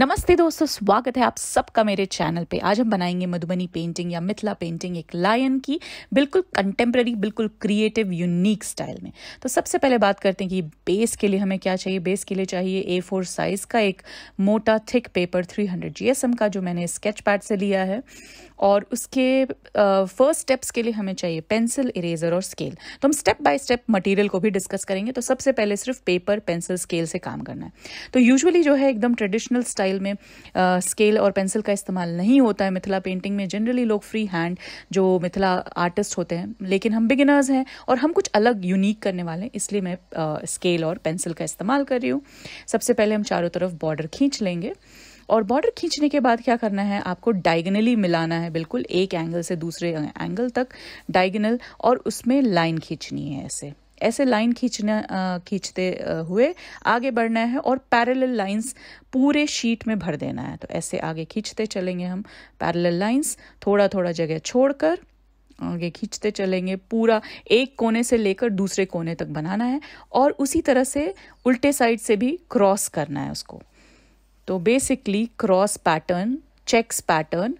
नमस्ते दोस्तों स्वागत है आप सबका मेरे चैनल पे आज हम बनाएंगे मधुबनी पेंटिंग या मिथिला पेंटिंग एक लायन की बिल्कुल कंटेम्प्रेरी बिल्कुल क्रिएटिव यूनिक स्टाइल में तो सबसे पहले बात करते हैं कि बेस के लिए हमें क्या चाहिए बेस के लिए चाहिए ए फोर साइज़ का एक मोटा थिक पेपर थ्री हंड्रेड का जो मैंने स्केच पैड से लिया है और उसके फर्स्ट स्टेप्स के लिए हमें चाहिए पेंसिल इरेजर और स्केल तो हम स्टेप बाय स्टेप मटेरियल को भी डिस्कस करेंगे तो सबसे पहले सिर्फ पेपर पेंसिल स्केल से काम करना है तो यूजुअली जो है एकदम ट्रेडिशनल स्टाइल स्टाइल में स्केल uh, और पेंसिल का इस्तेमाल नहीं होता है मिथिला पेंटिंग में जनरली लोग फ्री हैंड जो मिथिला आर्टिस्ट होते हैं लेकिन हम बिगिनर्स हैं और हम कुछ अलग यूनिक करने वाले हैं इसलिए मैं स्केल uh, और पेंसिल का इस्तेमाल कर रही हूँ सबसे पहले हम चारों तरफ बॉर्डर खींच लेंगे और बॉर्डर खींचने के बाद क्या करना है आपको डायगनली मिलाना है बिल्कुल एक एंगल से दूसरे एंगल तक डायगनल और उसमें लाइन खींचनी है ऐसे ऐसे लाइन खींचना खींचते हुए आगे बढ़ना है और पैरेलल लाइंस पूरे शीट में भर देना है तो ऐसे आगे खींचते चलेंगे हम पैरेलल लाइंस थोड़ा थोड़ा जगह छोड़कर आगे खींचते चलेंगे पूरा एक कोने से लेकर दूसरे कोने तक बनाना है और उसी तरह से उल्टे साइड से भी क्रॉस करना है उसको तो basically cross pattern checks pattern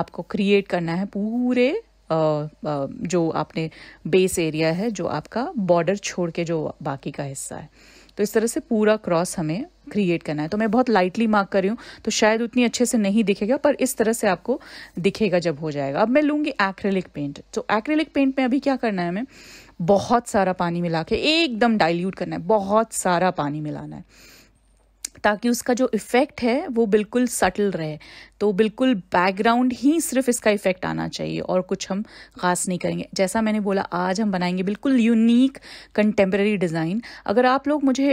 आपको क्रिएट करना है पूरे जो आपने बेस एरिया है जो आपका बॉर्डर छोड़ के जो बाकी का हिस्सा है तो इस तरह से पूरा क्रॉस हमें क्रिएट करना है तो मैं बहुत लाइटली मार्क कर रही हूँ तो शायद उतनी अच्छे से नहीं दिखेगा पर इस तरह से आपको दिखेगा जब हो जाएगा अब मैं लूँगी एक्रेलिक पेंट तो एक्रेलिक पेंट में अभी क्या करना है हमें बहुत सारा पानी मिला के एकदम डाइल्यूट करना है बहुत सारा पानी मिलाना है ताकि उसका जो इफ़ेक्ट है वो बिल्कुल सटल रहे तो बिल्कुल बैकग्राउंड ही सिर्फ इसका इफेक्ट आना चाहिए और कुछ हम खास नहीं करेंगे जैसा मैंने बोला आज हम बनाएंगे बिल्कुल यूनिक कंटेम्प्रेरी डिज़ाइन अगर आप लोग मुझे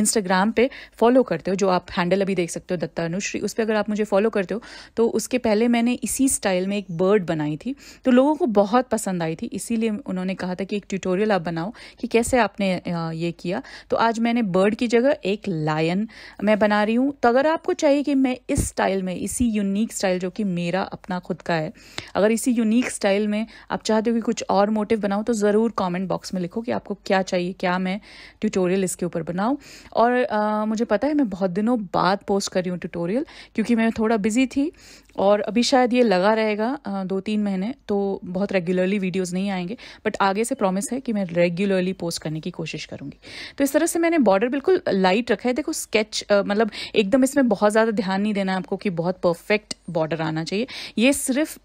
इंस्टाग्राम पे फॉलो करते हो जो आप हैंडल अभी देख सकते हो दत्ता अनुश्री उस पर अगर आप मुझे फॉलो करते हो तो उसके पहले मैंने इसी स्टाइल में एक बर्ड बनाई थी तो लोगों को बहुत पसंद आई थी इसीलिए उन्होंने कहा था कि एक ट्यूटोरियल आप बनाओ कि कैसे आपने ये किया तो आज मैंने बर्ड की जगह एक लायन मैं बना रही हूँ तो अगर आपको चाहिए कि मैं इस स्टाइल में इसी यूनिक स्टाइल जो कि मेरा अपना खुद का है अगर इसी यूनिक स्टाइल में आप चाहते हो कि कुछ और मोटिव बनाओ तो ज़रूर कमेंट बॉक्स में लिखो कि आपको क्या चाहिए क्या मैं ट्यूटोरियल इसके ऊपर बनाऊँ और आ, मुझे पता है मैं बहुत दिनों बाद पोस्ट कर रही हूँ ट्यूटोरियल क्योंकि मैं थोड़ा बिजी थी और अभी शायद ये लगा रहेगा दो तीन महीने तो बहुत रेगुलरली वीडियोस नहीं आएंगे बट आगे से प्रॉमिस है कि मैं रेगुलरली पोस्ट करने की कोशिश करूँगी तो इस तरह से मैंने बॉर्डर बिल्कुल लाइट रखा है देखो स्केच मतलब एकदम इसमें बहुत ज़्यादा ध्यान नहीं देना आपको कि बहुत परफेक्ट बॉर्डर आना चाहिए ये सिर्फ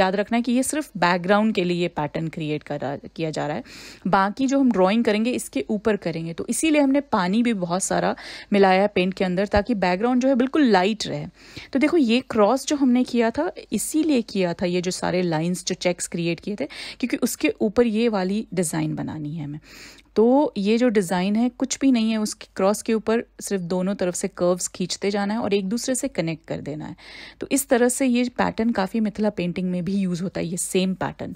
याद रखना है कि ये सिर्फ बैकग्राउंड के लिए पैटर्न क्रिएट करा किया जा रहा है बाकी जो हम ड्राइंग करेंगे इसके ऊपर करेंगे तो इसीलिए हमने पानी भी बहुत सारा मिलाया है पेंट के अंदर ताकि बैकग्राउंड जो है बिल्कुल लाइट रहे तो देखो ये क्रॉस जो हमने किया था इसीलिए किया था ये जो सारे लाइन्स जो चेक्स क्रिएट किए थे क्योंकि उसके ऊपर ये वाली डिज़ाइन बनानी है हमें तो ये जो डिज़ाइन है कुछ भी नहीं है उसके क्रॉस के ऊपर सिर्फ दोनों तरफ से कर्व्स खींचते जाना है और एक दूसरे से कनेक्ट कर देना है तो इस तरह से ये पैटर्न काफ़ी मिथिला पेंटिंग में भी यूज़ होता है ये सेम पैटर्न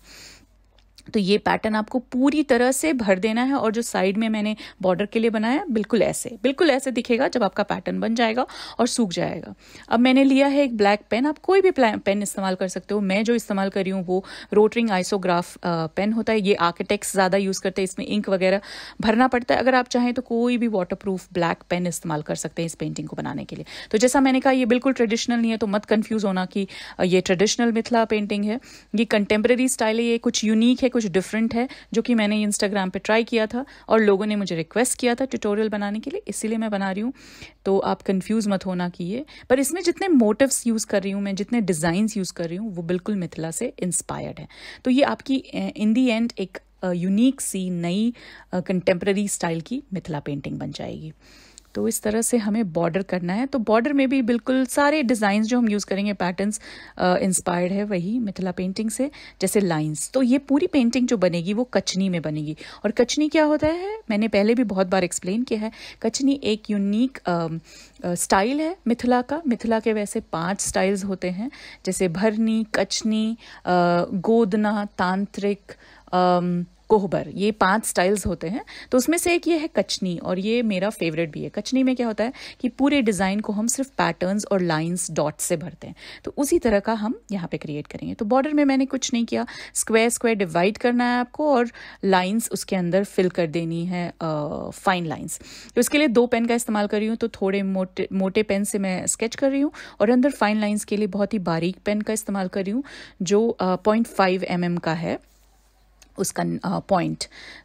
तो ये पैटर्न आपको पूरी तरह से भर देना है और जो साइड में मैंने बॉर्डर के लिए बनाया बिल्कुल ऐसे बिल्कुल ऐसे दिखेगा जब आपका पैटर्न बन जाएगा और सूख जाएगा अब मैंने लिया है एक ब्लैक पेन आप कोई भी पेन इस्तेमाल कर सकते हो मैं जो इस्तेमाल कर रही हूँ वो रोटरिंग आइसोग्राफ पेन होता है ये आर्किटेक्ट ज़्यादा यूज़ करते हैं इसमें इंक वगैरह भरना पड़ता है अगर आप चाहें तो कोई भी वाटर ब्लैक पेन इस्तेमाल कर सकते हैं इस पेंटिंग को बनाने के लिए तो जैसा मैंने कहा यह बिल्कुल ट्रेडिशनल नहीं है तो मत कन्फ्यूज़ होना कि यह ट्रेडिशनल मिथिला पेंटिंग है ये कंटेम्प्रेरी स्टाइल है ये कुछ यूनिक है कुछ डिफरेंट है जो कि मैंने इंस्टाग्राम पे ट्राई किया था और लोगों ने मुझे रिक्वेस्ट किया था ट्यूटोरियल बनाने के लिए इसीलिए मैं बना रही हूँ तो आप कंफ्यूज मत होना कि ये पर इसमें जितने मोटिव्स यूज़ कर रही हूँ मैं जितने डिज़ाइंस यूज़ कर रही हूँ वो बिल्कुल मिथिला से इंस्पायर्ड है तो ये आपकी इन दी एंड एक यूनिक सी नई कंटेम्प्रेरी स्टाइल की मिथिला पेंटिंग बन जाएगी तो इस तरह से हमें बॉर्डर करना है तो बॉर्डर में भी बिल्कुल सारे डिज़ाइन जो हम यूज़ करेंगे पैटर्न्स इंस्पायर्ड है वही मिथिला पेंटिंग से जैसे लाइंस तो ये पूरी पेंटिंग जो बनेगी वो कचनी में बनेगी और कचनी क्या होता है मैंने पहले भी बहुत बार एक्सप्लेन किया है कचनी एक यूनिक स्टाइल है मिथिला का मिथिला के वैसे पांच स्टाइल्स होते हैं जैसे भरनी कचनी गोदना तांत्रिक कोहबर ये पांच स्टाइल्स होते हैं तो उसमें से एक ये है कचनी और ये मेरा फेवरेट भी है कचनी में क्या होता है कि पूरे डिज़ाइन को हम सिर्फ पैटर्न्स और लाइंस डॉट से भरते हैं तो उसी तरह का हम यहाँ पे क्रिएट करेंगे तो बॉर्डर में मैंने कुछ नहीं किया स्क्वायर स्क्वायर डिवाइड करना है आपको और लाइन्स उसके अंदर फिल कर देनी है फाइन लाइन्स तो इसके लिए दो पेन का इस्तेमाल कर रही हूँ तो थोड़े मोटे मोटे पेन से मैं स्केच कर रही हूँ और अंदर फाइन लाइन्स के लिए बहुत ही बारीक पेन का इस्तेमाल कर रही हूँ जो पॉइंट फाइव एम का है उसका पॉइंट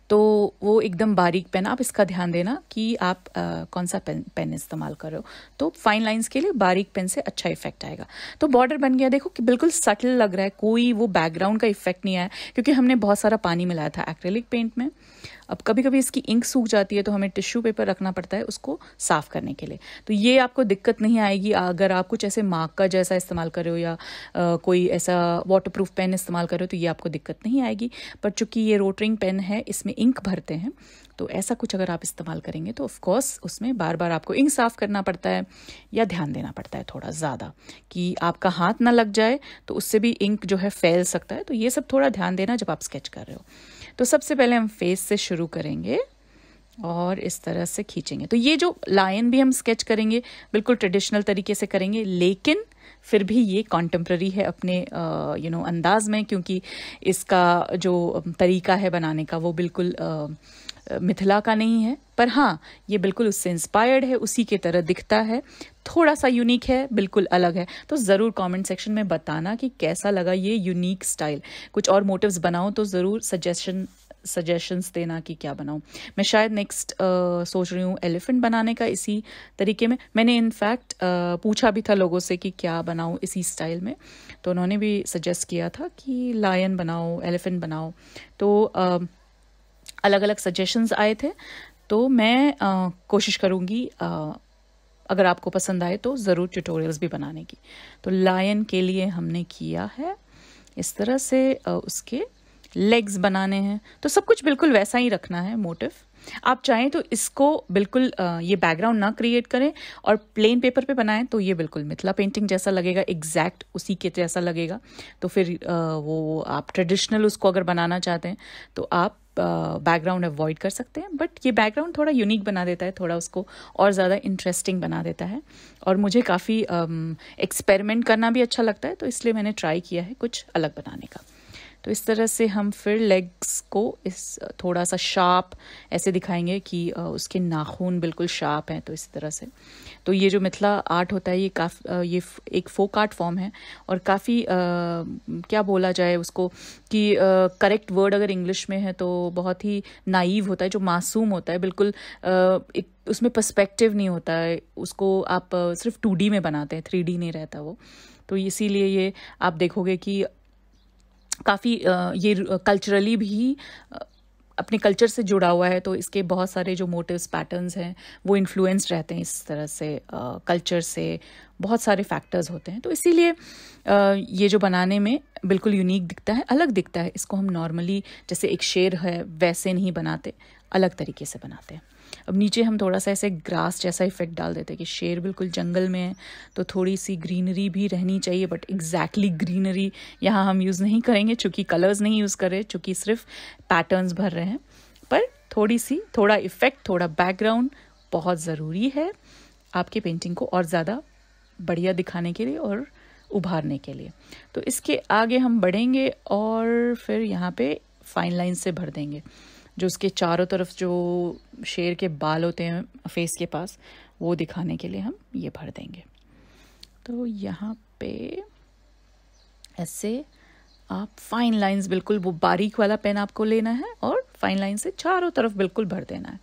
तो वो एकदम बारीक पेन आप इसका ध्यान देना कि आप आ, कौन सा पेन पेन इस्तेमाल कर रहे हो तो फाइन लाइंस के लिए बारीक पेन से अच्छा इफेक्ट आएगा तो बॉर्डर बन गया देखो कि बिल्कुल सटल लग रहा है कोई वो बैकग्राउंड का इफेक्ट नहीं आया क्योंकि हमने बहुत सारा पानी मिलाया था एक्रेलिक पेंट में अब कभी कभी इसकी इंक सूख जाती है तो हमें टिश्यू पेपर रखना पड़ता है उसको साफ़ करने के लिए तो ये आपको दिक्कत नहीं आएगी अगर आप कुछ ऐसे मार्क का जैसा इस्तेमाल हो या आ, कोई ऐसा वाटरप्रूफ पेन इस्तेमाल करो तो ये आपको दिक्कत नहीं आएगी पर चूंकि ये रोटरिंग पेन है इसमें इंक भरते हैं तो ऐसा कुछ अगर आप इस्तेमाल करेंगे तो ऑफकोर्स उसमें बार बार आपको इंक साफ़ करना पड़ता है या ध्यान देना पड़ता है थोड़ा ज़्यादा कि आपका हाथ ना लग जाए तो उससे भी इंक जो है फैल सकता है तो ये सब थोड़ा ध्यान देना जब आप स्केच कर रहे हो तो सबसे पहले हम फेस से शुरू करेंगे और इस तरह से खींचेंगे तो ये जो लायन भी हम स्केच करेंगे बिल्कुल ट्रेडिशनल तरीके से करेंगे लेकिन फिर भी ये कॉन्टेम्प्ररी है अपने यू नो अंदाज में क्योंकि इसका जो तरीका है बनाने का वो बिल्कुल आ, मिथिला का नहीं है पर हाँ ये बिल्कुल उससे इंस्पायर्ड है उसी के तरह दिखता है थोड़ा सा यूनिक है बिल्कुल अलग है तो ज़रूर कमेंट सेक्शन में बताना कि कैसा लगा ये यूनिक स्टाइल कुछ और मोटिव्स बनाओ तो ज़रूर सजेशन सजेशंस देना कि क्या बनाऊं मैं शायद नेक्स्ट uh, सोच रही हूँ एलिफेंट बनाने का इसी तरीके में मैंने इनफैक्ट uh, पूछा भी था लोगों से कि क्या बनाऊं इसी स्टाइल में तो उन्होंने भी सजेस्ट किया था कि लायन बनाओ एलिफेंट बनाओ तो uh, अलग अलग सजेशंस आए थे तो मैं आ, कोशिश करूँगी अगर आपको पसंद आए तो ज़रूर ट्यूटोरियल्स भी बनाने की तो लायन के लिए हमने किया है इस तरह से उसके लेग्स बनाने हैं तो सब कुछ बिल्कुल वैसा ही रखना है मोटिव आप चाहें तो इसको बिल्कुल ये बैकग्राउंड ना क्रिएट करें और प्लेन पेपर पे बनाएं तो ये बिल्कुल मिथिला पेंटिंग जैसा लगेगा एग्जैक्ट उसी के जैसा लगेगा तो फिर वो आप ट्रेडिशनल उसको अगर बनाना चाहते हैं तो आप बैकग्राउंड अवॉइड कर सकते हैं बट ये बैकग्राउंड थोड़ा यूनिक बना देता है थोड़ा उसको और ज़्यादा इंटरेस्टिंग बना देता है और मुझे काफ़ी एक्सपेरिमेंट करना भी अच्छा लगता है तो इसलिए मैंने ट्राई किया है कुछ अलग बनाने का तो इस तरह से हम फिर लेग्स को इस थोड़ा सा शार्प ऐसे दिखाएंगे कि उसके नाखून बिल्कुल शार्प हैं तो इस तरह से तो ये जो मिथिला आर्ट होता है ये काफ़ी ये एक फोक आर्ट फॉर्म है और काफ़ी क्या बोला जाए उसको कि करेक्ट वर्ड अगर इंग्लिश में है तो बहुत ही नाइव होता है जो मासूम होता है बिल्कुल एक उसमें पर्सपेक्टिव नहीं होता है उसको आप सिर्फ टू में बनाते हैं थ्री नहीं रहता वो तो इसीलिए ये आप देखोगे कि काफ़ी ये कल्चरली भी अपने कल्चर से जुड़ा हुआ है तो इसके बहुत सारे जो मोटिव्स पैटर्न्स हैं वो इन्फ्लुएंस रहते हैं इस तरह से कल्चर से बहुत सारे फैक्टर्स होते हैं तो इसीलिए ये जो बनाने में बिल्कुल यूनिक दिखता है अलग दिखता है इसको हम नॉर्मली जैसे एक शेर है वैसे नहीं बनाते अलग तरीके से बनाते हैं अब नीचे हम थोड़ा सा ऐसे ग्रास जैसा इफेक्ट डाल देते हैं कि शेर बिल्कुल जंगल में है तो थोड़ी सी ग्रीनरी भी रहनी चाहिए बट एग्जैक्टली ग्रीनरी यहाँ हम यूज़ नहीं करेंगे चूँकि कलर्स नहीं यूज़ कर रहे चूँकि सिर्फ पैटर्न्स भर रहे हैं पर थोड़ी सी थोड़ा इफेक्ट थोड़ा बैकग्राउंड बहुत ज़रूरी है आपके पेंटिंग को और ज़्यादा बढ़िया दिखाने के लिए और उभारने के लिए तो इसके आगे हम बढ़ेंगे और फिर यहाँ पे फाइन लाइन से भर देंगे जो उसके चारों तरफ जो शेर के बाल होते हैं फेस के पास वो दिखाने के लिए हम ये भर देंगे तो यहाँ पे ऐसे आप फाइन लाइंस बिल्कुल वो बारीक वाला पेन आपको लेना है और फाइन लाइन से चारों तरफ बिल्कुल भर देना है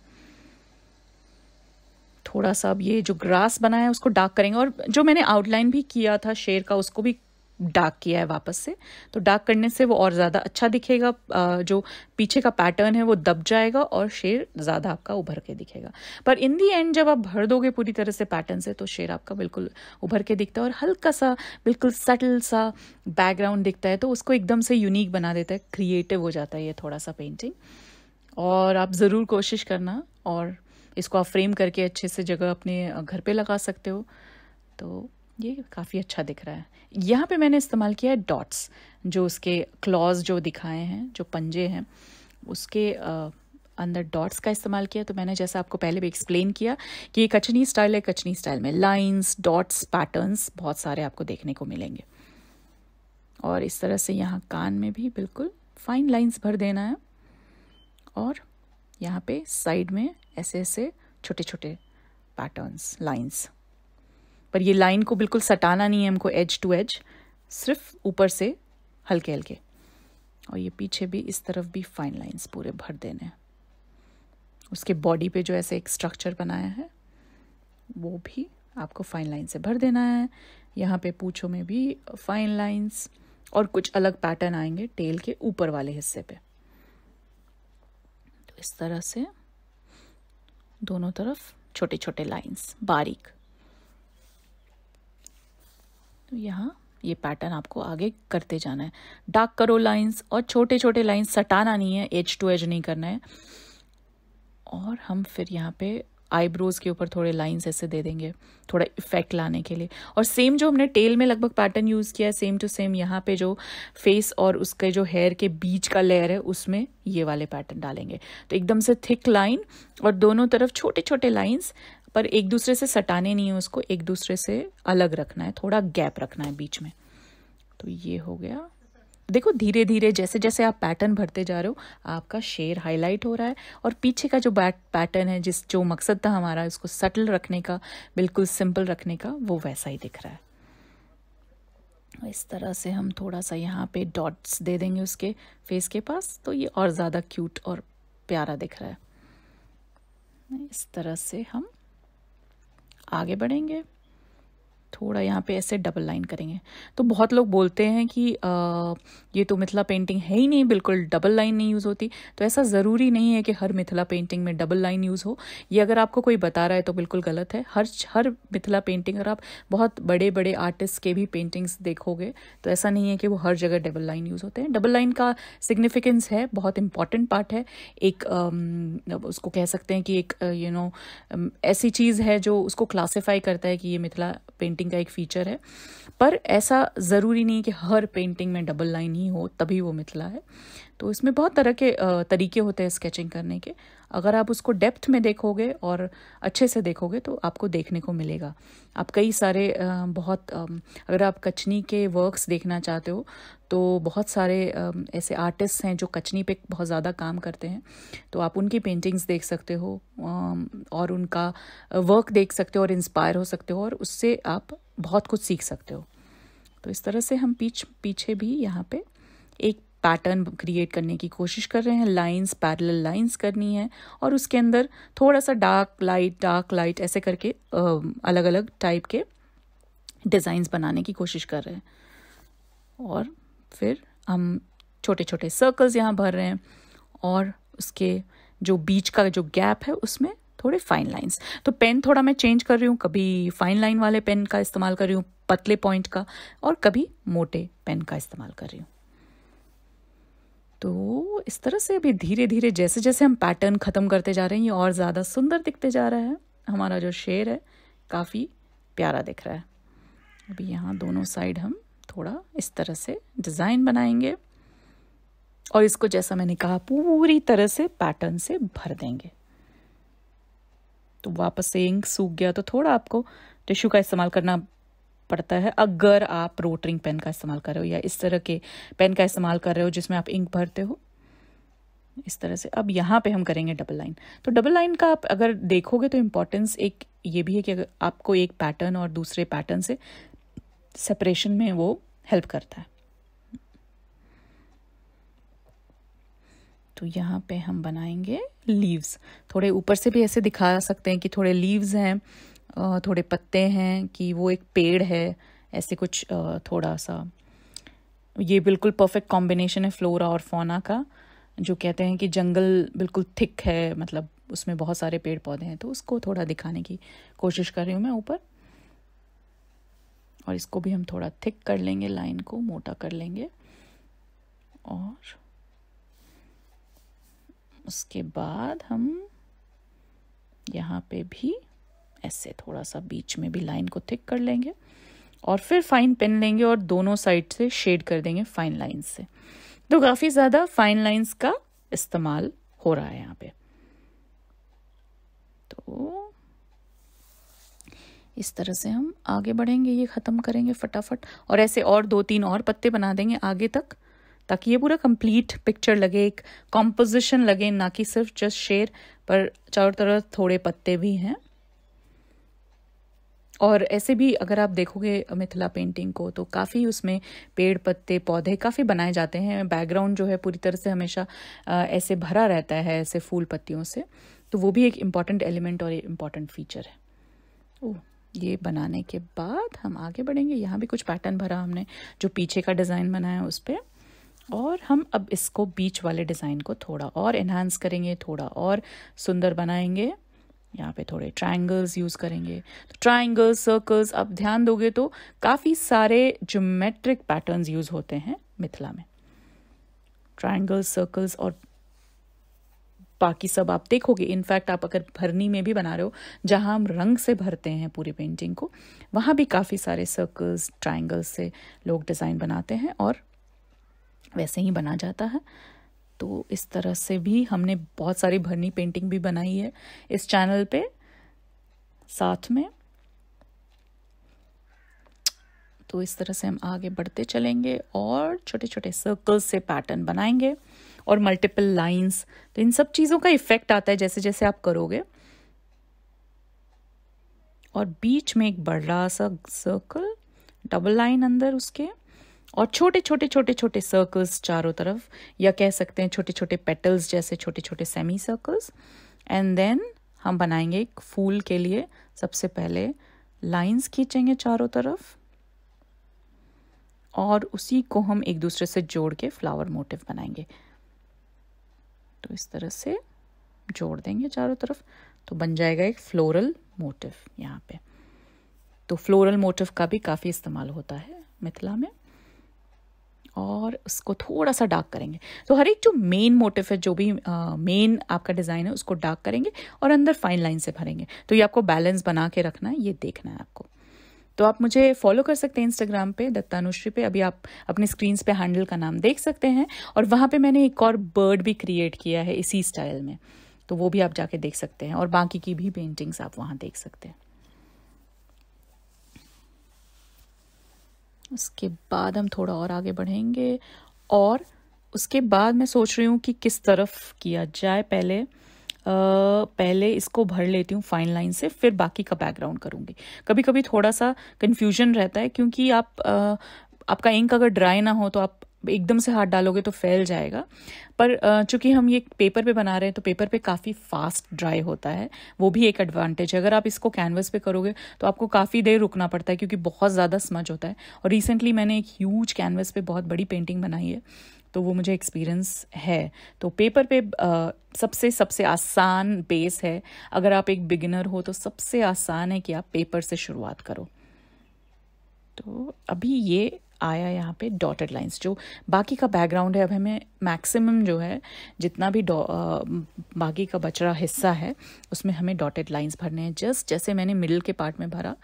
थोड़ा सा अब ये जो ग्रास बनाया है उसको डार्क करेंगे और जो मैंने आउटलाइन भी किया था शेर का उसको भी डार्क किया है वापस से तो डार्क करने से वो और ज़्यादा अच्छा दिखेगा जो पीछे का पैटर्न है वो दब जाएगा और शेर ज़्यादा आपका उभर के दिखेगा पर इन दी एंड जब आप भर दोगे पूरी तरह से पैटर्न से तो शेर आपका बिल्कुल उभर के दिखता है और हल्का सा बिल्कुल सटल सा बैकग्राउंड दिखता है तो उसको एकदम से यूनिक बना देता है क्रिएटिव हो जाता है ये थोड़ा सा पेंटिंग और आप ज़रूर कोशिश करना और इसको आप फ्रेम करके अच्छे से जगह अपने घर पर लगा सकते हो तो ये काफ़ी अच्छा दिख रहा है यहाँ पे मैंने इस्तेमाल किया है डॉट्स जो उसके क्लॉज जो दिखाए हैं जो पंजे हैं उसके आ, अंदर डॉट्स का इस्तेमाल किया तो मैंने जैसा आपको पहले भी एक्सप्लेन किया कि ये कचनी स्टाइल है कचनी स्टाइल में लाइंस डॉट्स पैटर्न्स बहुत सारे आपको देखने को मिलेंगे और इस तरह से यहाँ कान में भी बिल्कुल फाइन लाइन्स भर देना है और यहाँ पर साइड में ऐसे ऐसे छोटे छोटे पैटर्न्स लाइन्स पर ये लाइन को बिल्कुल सटाना नहीं है हमको एज टू एज सिर्फ ऊपर से हल्के हल्के और ये पीछे भी इस तरफ भी फाइन लाइंस पूरे भर देने हैं उसके बॉडी पे जो ऐसे एक स्ट्रक्चर बनाया है वो भी आपको फाइन लाइन से भर देना है यहाँ पे पूछों में भी फाइन लाइंस और कुछ अलग पैटर्न आएंगे टेल के ऊपर वाले हिस्से पे तो इस तरह से दोनों तरफ छोटे छोटे लाइंस बारीक तो यहाँ ये पैटर्न आपको आगे करते जाना है डार्क करो लाइंस और छोटे छोटे लाइंस सटाना नहीं है एज टू एज नहीं करना है और हम फिर यहाँ पे आईब्रोज़ के ऊपर थोड़े लाइंस ऐसे दे देंगे थोड़ा इफेक्ट लाने के लिए और सेम जो हमने टेल में लगभग पैटर्न यूज़ किया है सेम टू सेम यहाँ पे जो फेस और उसके जो हेयर के बीच का लेयर है उसमें ये वाले पैटर्न डालेंगे तो एकदम से थिक लाइन और दोनों तरफ छोटे छोटे लाइंस पर एक दूसरे से सटाने नहीं है उसको एक दूसरे से अलग रखना है थोड़ा गैप रखना है बीच में तो ये हो गया देखो धीरे धीरे जैसे जैसे आप पैटर्न भरते जा रहे हो आपका शेर हाईलाइट हो रहा है और पीछे का जो बैट पैटर्न है जिस जो मकसद था हमारा उसको सटल रखने का बिल्कुल सिंपल रखने का वो वैसा ही दिख रहा है तो इस तरह से हम थोड़ा सा यहाँ पे डॉट्स दे देंगे उसके फेस के पास तो ये और ज़्यादा क्यूट और प्यारा दिख रहा है इस तरह से हम आगे बढ़ेंगे थोड़ा यहाँ पे ऐसे डबल लाइन करेंगे तो बहुत लोग बोलते हैं कि आ, ये तो मिथिला पेंटिंग है ही नहीं बिल्कुल डबल लाइन नहीं यूज़ होती तो ऐसा ज़रूरी नहीं है कि हर मिथिला पेंटिंग में डबल लाइन यूज़ हो ये अगर आपको कोई बता रहा है तो बिल्कुल गलत है हर हर मिथिला पेंटिंग अगर आप बहुत बड़े बड़े आर्टिस्ट के भी पेंटिंग्स देखोगे तो ऐसा नहीं है कि वो हर जगह डबल लाइन यूज़ होते हैं डबल लाइन का सिग्निफिकेंस है बहुत इंपॉर्टेंट पार्ट है एक उसको कह सकते हैं कि एक यू नो ऐसी चीज़ है जो उसको क्लासीफाई करता है कि ये मिथिला पेंटिंग पेंटिंग का एक फीचर है पर ऐसा ज़रूरी नहीं कि हर पेंटिंग में डबल लाइन ही हो तभी वो मिथिला है तो इसमें बहुत तरह के तरीके होते हैं स्केचिंग करने के अगर आप उसको डेप्थ में देखोगे और अच्छे से देखोगे तो आपको देखने को मिलेगा आप कई सारे बहुत अगर आप कचनी के वर्क्स देखना चाहते हो तो बहुत सारे ऐसे आर्टिस्ट हैं जो कचनी पे बहुत ज़्यादा काम करते हैं तो आप उनकी पेंटिंग्स देख सकते हो और उनका वर्क देख सकते हो और इंस्पायर हो सकते हो और उससे आप बहुत कुछ सीख सकते हो तो इस तरह से हम पीछ पीछे भी यहाँ पे एक पैटर्न क्रिएट करने की कोशिश कर रहे हैं लाइंस पैरेलल लाइंस करनी है और उसके अंदर थोड़ा सा डार्क लाइट डार्क लाइट ऐसे करके अलग अलग टाइप के डिज़ाइंस बनाने की कोशिश कर रहे हैं और फिर हम छोटे छोटे सर्कल्स यहाँ भर रहे हैं और उसके जो बीच का जो गैप है उसमें थोड़े फाइन लाइंस तो पेन थोड़ा मैं चेंज कर रही हूँ कभी फाइन लाइन वाले पेन का इस्तेमाल कर रही हूँ पतले पॉइंट का और कभी मोटे पेन का इस्तेमाल कर रही हूँ तो इस तरह से अभी धीरे धीरे जैसे जैसे हम पैटर्न ख़त्म करते जा रहे हैं ये और ज़्यादा सुंदर दिखते जा रहा है हमारा जो शेर है काफ़ी प्यारा दिख रहा है अभी यहाँ दोनों साइड हम थोड़ा इस तरह से डिज़ाइन बनाएंगे और इसको जैसा मैंने कहा पूरी तरह से पैटर्न से भर देंगे तो वापस से इंक सूख गया तो थोड़ा आपको टिश्यू का इस्तेमाल करना पड़ता है अगर आप रोटरिंग पेन का इस्तेमाल कर रहे हो या इस तरह के पेन का इस्तेमाल कर रहे हो जिसमें आप इंक भरते हो इस तरह से अब यहाँ पे हम करेंगे डबल लाइन तो डबल लाइन का आप अगर देखोगे तो इम्पोर्टेंस एक ये भी है कि आपको एक पैटर्न और दूसरे पैटर्न से सेपरेशन में वो हेल्प करता है तो यहाँ पे हम बनाएंगे लीव्स थोड़े ऊपर से भी ऐसे दिखा सकते हैं कि थोड़े लीव्स हैं थोड़े पत्ते हैं कि वो एक पेड़ है ऐसे कुछ थोड़ा सा ये बिल्कुल परफेक्ट कॉम्बिनेशन है फ्लोरा और फोना का जो कहते हैं कि जंगल बिल्कुल थिक है मतलब उसमें बहुत सारे पेड़ पौधे हैं तो उसको थोड़ा दिखाने की कोशिश कर रही हूँ मैं ऊपर और इसको भी हम थोड़ा थिक कर लेंगे लाइन को मोटा कर लेंगे और उसके बाद हम यहाँ पे भी ऐसे थोड़ा सा बीच में भी लाइन को थिक कर लेंगे और फिर फाइन पेन लेंगे और दोनों साइड से शेड कर देंगे फाइन लाइन से तो काफ़ी ज़्यादा फाइन लाइंस का इस्तेमाल हो रहा है यहाँ पे तो इस तरह से हम आगे बढ़ेंगे ये ख़त्म करेंगे फटाफट और ऐसे और दो तीन और पत्ते बना देंगे आगे तक ताकि ये पूरा कंप्लीट पिक्चर लगे एक कॉम्पोजिशन लगे ना कि सिर्फ जस्ट शेर पर चारों तरफ थोड़े पत्ते भी हैं और ऐसे भी अगर आप देखोगे मिथिला पेंटिंग को तो काफ़ी उसमें पेड़ पत्ते पौधे काफ़ी बनाए जाते हैं बैकग्राउंड जो है पूरी तरह से हमेशा ऐसे भरा रहता है ऐसे फूल पत्तियों से तो वो भी एक इम्पॉर्टेंट एलिमेंट और इम्पॉर्टेंट फीचर है ओ ये बनाने के बाद हम आगे बढ़ेंगे यहाँ भी कुछ पैटर्न भरा हमने जो पीछे का डिज़ाइन बनाया उस पर और हम अब इसको बीच वाले डिज़ाइन को थोड़ा और इन्हांस करेंगे थोड़ा और सुंदर बनाएंगे यहाँ पे थोड़े ट्राइंगल्स यूज़ करेंगे तो ट्राइंगल्स सर्कल्स आप ध्यान दोगे तो काफ़ी सारे जोमेट्रिक पैटर्न्स यूज़ होते हैं मिथिला में ट्राइंगल्स सर्कल्स और बाकी सब आप देखोगे इनफैक्ट आप अगर भरनी में भी बना रहे हो जहाँ हम रंग से भरते हैं पूरी पेंटिंग को वहाँ भी काफ़ी सारे सर्कल्स ट्राइंगल्स से लोग डिज़ाइन बनाते हैं और वैसे ही बना जाता है तो इस तरह से भी हमने बहुत सारी भरनी पेंटिंग भी बनाई है इस चैनल पे साथ में तो इस तरह से हम आगे बढ़ते चलेंगे और छोटे छोटे सर्कल से पैटर्न बनाएंगे और मल्टीपल लाइंस तो इन सब चीज़ों का इफेक्ट आता है जैसे जैसे आप करोगे और बीच में एक बड़ा सा सर्कल डबल लाइन अंदर उसके और छोटे छोटे छोटे छोटे सर्कल्स चारों तरफ या कह सकते हैं छोटे छोटे पेटल्स जैसे छोटे छोटे सेमी सर्कल्स एंड देन हम बनाएंगे एक फूल के लिए सबसे पहले लाइंस खींचेंगे चारों तरफ और उसी को हम एक दूसरे से जोड़ के फ्लावर मोटिव बनाएंगे तो इस तरह से जोड़ देंगे चारों तरफ तो बन जाएगा एक फ्लोरल मोटिव यहाँ पे तो फ्लोरल मोटिव का भी काफ़ी इस्तेमाल होता है मिथिला में और उसको थोड़ा सा डार्क करेंगे तो हर एक जो मेन मोटिव है जो भी मेन आपका डिज़ाइन है उसको डार्क करेंगे और अंदर फाइन लाइन से भरेंगे तो ये आपको बैलेंस बना के रखना है ये देखना है आपको तो आप मुझे फॉलो कर सकते हैं इंस्टाग्राम पे दत्तानुश्री पे अभी आप अपने स्क्रीन पे हैंडल का नाम देख सकते हैं और वहाँ पे मैंने एक और बर्ड भी क्रिएट किया है इसी स्टाइल में तो वो भी आप जाके देख सकते हैं और बाकी की भी पेंटिंग्स आप वहाँ देख सकते हैं उसके बाद हम थोड़ा और आगे बढ़ेंगे और उसके बाद मैं सोच रही हूँ कि किस तरफ किया जाए पहले Uh, पहले इसको भर लेती हूँ फाइन लाइन से फिर बाकी का बैकग्राउंड करूँगी कभी कभी थोड़ा सा कन्फ्यूजन रहता है क्योंकि आप uh, आपका इंक अगर ड्राई ना हो तो आप एकदम से हाथ डालोगे तो फैल जाएगा पर चूंकि हम ये पेपर पे बना रहे हैं तो पेपर पे काफ़ी फास्ट ड्राई होता है वो भी एक एडवांटेज है अगर आप इसको कैनवस पे करोगे तो आपको काफ़ी देर रुकना पड़ता है क्योंकि बहुत ज़्यादा स्मज होता है और रिसेंटली मैंने एक ह्यूज कैनवस पे बहुत बड़ी पेंटिंग बनाई है तो वो मुझे एक्सपीरियंस है तो पेपर पे आ, सबसे सबसे आसान बेस है अगर आप एक बिगिनर हो तो सबसे आसान है कि आप पेपर से शुरुआत करो तो अभी ये आया यहाँ पे डॉटेड लाइंस जो बाकी का बैकग्राउंड है अब हमें मैक्सिमम जो है जितना भी आ, बाकी का बच रहा हिस्सा है उसमें हमें डॉटेड लाइंस भरने हैं जस्ट जैसे मैंने मिडिल के पार्ट में भरा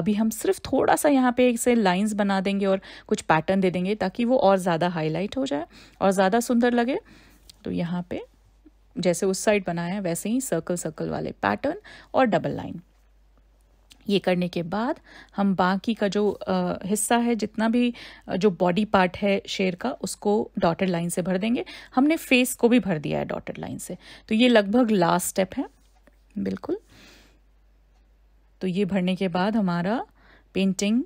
अभी हम सिर्फ थोड़ा सा यहाँ पे इसे लाइंस बना देंगे और कुछ पैटर्न दे देंगे ताकि वो और ज़्यादा हाईलाइट हो जाए और ज़्यादा सुंदर लगे तो यहाँ पर जैसे उस साइड बनाया है वैसे ही सर्कल सर्कल वाले पैटर्न और डबल लाइन ये करने के बाद हम बाकी का जो आ, हिस्सा है जितना भी जो बॉडी पार्ट है शेर का उसको डॉटेड लाइन से भर देंगे हमने फेस को भी भर दिया है डॉटेड लाइन से तो ये लगभग लास्ट स्टेप है बिल्कुल तो ये भरने के बाद हमारा पेंटिंग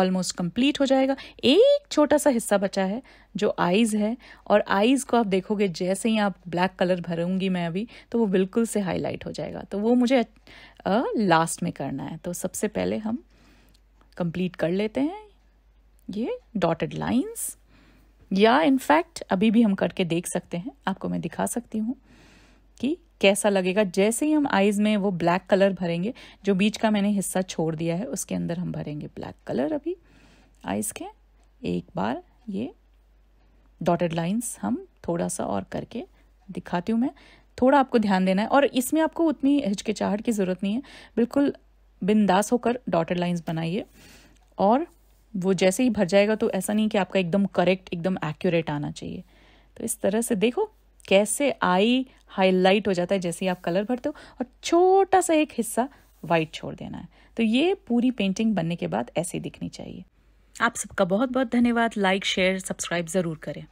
ऑलमोस्ट कंप्लीट हो जाएगा एक छोटा सा हिस्सा बचा है जो आईज़ है और आईज़ को आप देखोगे जैसे ही आप ब्लैक कलर भरूंगी मैं अभी तो वो बिल्कुल से हाईलाइट हो जाएगा तो वो मुझे लास्ट में करना है तो सबसे पहले हम कंप्लीट कर लेते हैं ये डॉटेड लाइंस या इनफैक्ट अभी भी हम करके देख सकते हैं आपको मैं दिखा सकती हूँ कि कैसा लगेगा जैसे ही हम आइज़ में वो ब्लैक कलर भरेंगे जो बीच का मैंने हिस्सा छोड़ दिया है उसके अंदर हम भरेंगे ब्लैक कलर अभी आइज़ के एक बार ये डॉटेड लाइंस हम थोड़ा सा और करके दिखाती हूँ मैं थोड़ा आपको ध्यान देना है और इसमें आपको उतनी हिचकिचाहट की ज़रूरत नहीं है बिल्कुल बिंदास होकर डॉटेड लाइंस बनाइए और वो जैसे ही भर जाएगा तो ऐसा नहीं कि आपका एकदम करेक्ट एकदम एक्यूरेट आना चाहिए तो इस तरह से देखो कैसे आई हाईलाइट हो जाता है जैसे ही आप कलर भरते हो और छोटा सा एक हिस्सा वाइट छोड़ देना है तो ये पूरी पेंटिंग बनने के बाद ऐसे दिखनी चाहिए आप सबका बहुत बहुत धन्यवाद लाइक शेयर सब्सक्राइब ज़रूर करें